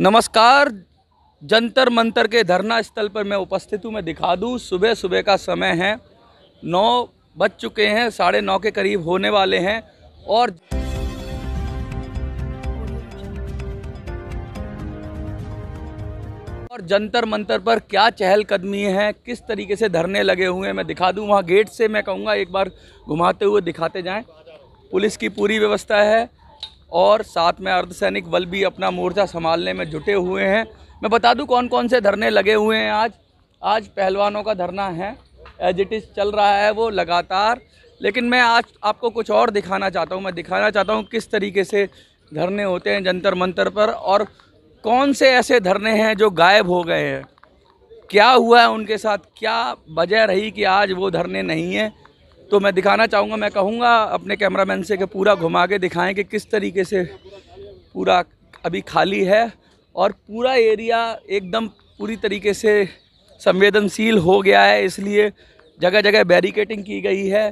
नमस्कार जंतर मंतर के धरना स्थल पर मैं उपस्थित हूँ मैं दिखा दूँ सुबह सुबह का समय है नौ बज चुके हैं साढ़े नौ के करीब होने वाले हैं और और जंतर मंतर पर क्या चहलकदमी है किस तरीके से धरने लगे हुए हैं मैं दिखा दूँ वहाँ गेट से मैं कहूँगा एक बार घुमाते हुए दिखाते जाएँ पुलिस की पूरी व्यवस्था है और साथ में अर्धसैनिक बल भी अपना मोर्चा संभालने में जुटे हुए हैं मैं बता दूं कौन कौन से धरने लगे हुए हैं आज आज पहलवानों का धरना है एज इट इज़ चल रहा है वो लगातार लेकिन मैं आज आपको कुछ और दिखाना चाहता हूँ मैं दिखाना चाहता हूँ किस तरीके से धरने होते हैं जंतर मंतर पर और कौन से ऐसे धरने हैं जो गायब हो गए हैं क्या हुआ है उनके साथ क्या वजह रही कि आज वो धरने नहीं हैं तो मैं दिखाना चाहूँगा मैं कहूँगा अपने कैमरामैन से कि पूरा घुमा के दिखाएँ कि किस तरीके से पूरा अभी खाली है और पूरा एरिया एकदम पूरी तरीके से संवेदनशील हो गया है इसलिए जगह जगह बैरिकेटिंग की गई है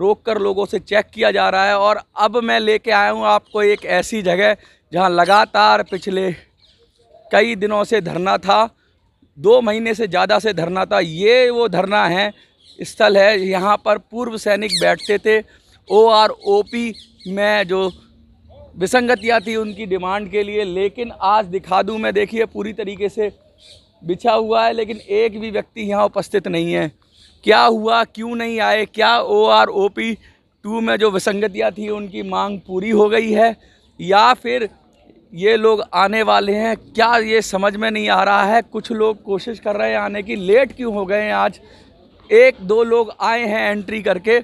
रोक कर लोगों से चेक किया जा रहा है और अब मैं लेके आया हूँ आपको एक ऐसी जगह जहाँ लगातार पिछले कई दिनों से धरना था दो महीने से ज़्यादा से धरना था ये वो धरना है स्थल है यहाँ पर पूर्व सैनिक बैठते थे ओ आर ओ पी में जो विसंगतियाँ थी उनकी डिमांड के लिए लेकिन आज दिखा दूँ मैं देखिए पूरी तरीके से बिछा हुआ है लेकिन एक भी व्यक्ति यहाँ उपस्थित नहीं है क्या हुआ क्यों नहीं आए क्या O R O P two में जो विसंगतियाँ थी उनकी मांग पूरी हो गई है या फिर ये लोग आने वाले हैं क्या ये समझ में नहीं आ रहा है कुछ लोग कोशिश कर रहे हैं आने की लेट क्यों हो गए हैं आज एक दो लोग आए हैं एंट्री करके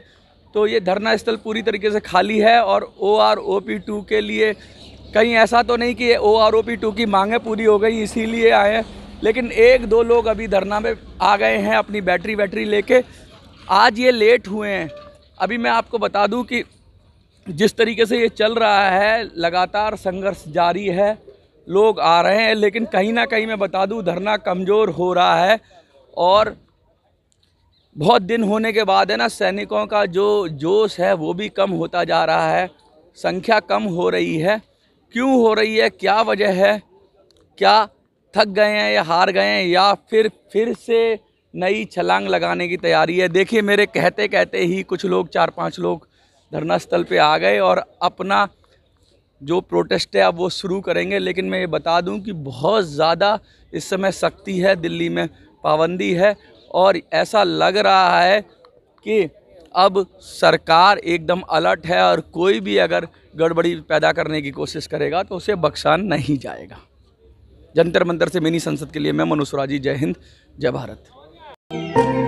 तो ये धरना स्थल पूरी तरीके से खाली है और O R O P two के लिए कहीं ऐसा तो नहीं कि O R O P two की मांगें पूरी हो गई इसीलिए आए हैं लेकिन एक दो लोग अभी धरना में आ गए हैं अपनी बैटरी वैटरी लेके आज ये लेट हुए हैं अभी मैं आपको बता दूं कि जिस तरीके से ये चल रहा है लगातार संघर्ष जारी है लोग आ रहे हैं लेकिन कहीं ना कहीं मैं बता दूं धरना कमज़ोर हो रहा है और बहुत दिन होने के बाद है ना सैनिकों का जो जोश है वो भी कम होता जा रहा है संख्या कम हो रही है क्यों हो रही है क्या वजह है क्या थक गए हैं या हार गए हैं या फिर फिर से नई छलांग लगाने की तैयारी है देखिए मेरे कहते कहते ही कुछ लोग चार पांच लोग धरना स्थल पर आ गए और अपना जो प्रोटेस्ट है अब वो शुरू करेंगे लेकिन मैं ये बता दूं कि बहुत ज़्यादा इस समय सख्ती है दिल्ली में पाबंदी है और ऐसा लग रहा है कि अब सरकार एकदम अलर्ट है और कोई भी अगर गड़बड़ी पैदा करने की कोशिश करेगा तो उसे बख्शा नहीं जाएगा जंतर मंतर से मिनी संसद के लिए मैं मनुसुराजी जय हिंद जय भारत